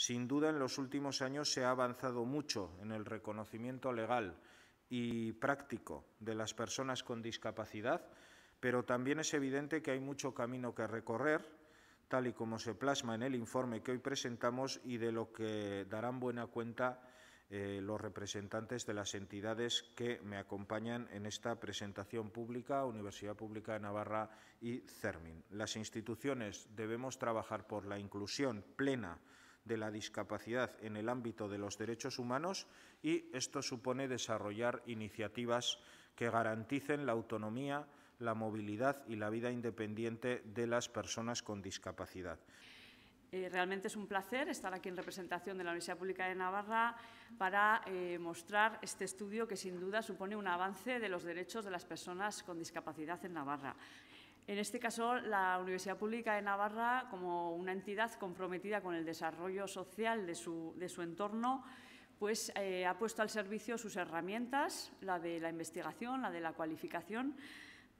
Sin duda, en los últimos años se ha avanzado mucho en el reconocimiento legal y práctico de las personas con discapacidad, pero también es evidente que hay mucho camino que recorrer, tal y como se plasma en el informe que hoy presentamos y de lo que darán buena cuenta eh, los representantes de las entidades que me acompañan en esta presentación pública, Universidad Pública de Navarra y CERMIN. Las instituciones debemos trabajar por la inclusión plena de la discapacidad en el ámbito de los derechos humanos y esto supone desarrollar iniciativas que garanticen la autonomía, la movilidad y la vida independiente de las personas con discapacidad. Eh, realmente es un placer estar aquí en representación de la Universidad Pública de Navarra para eh, mostrar este estudio que sin duda supone un avance de los derechos de las personas con discapacidad en Navarra. En este caso, la Universidad Pública de Navarra, como una entidad comprometida con el desarrollo social de su, entorno, pues eh, ha puesto al servicio sus herramientas, la de la investigación, la de la cualificación,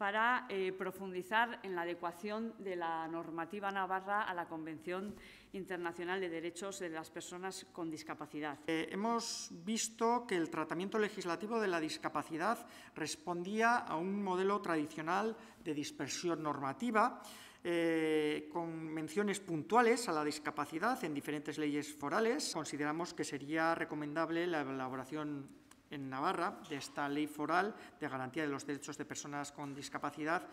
para eh, profundizar en la adecuación de la normativa navarra a la Convención Internacional de Derechos de las Personas con Discapacidad. Eh, hemos visto que el tratamiento legislativo de la discapacidad respondía a un modelo tradicional de dispersión normativa. Eh, con menciones puntuales a la discapacidad en diferentes leyes forales, consideramos que sería recomendable la elaboración en Navarra de esta ley foral de garantía de los derechos de personas con discapacidad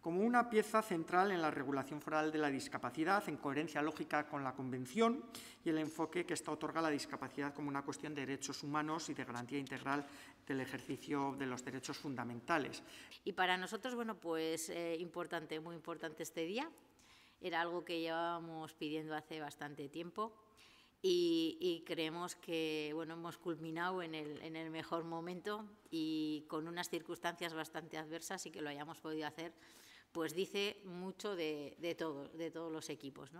como una pieza central en la regulación foral de la discapacidad, en coherencia lógica con la Convención y el enfoque que esta otorga a la discapacidad como una cuestión de derechos humanos y de garantía integral del ejercicio de los derechos fundamentales. Y para nosotros, bueno, pues eh, importante, muy importante este día. Era algo que llevábamos pidiendo hace bastante tiempo. Y, creemos que hemos culminado en el, mejor momento y con unas circunstancias bastante adversas y que lo hayamos podido hacer, pues dice mucho de, todos los equipos.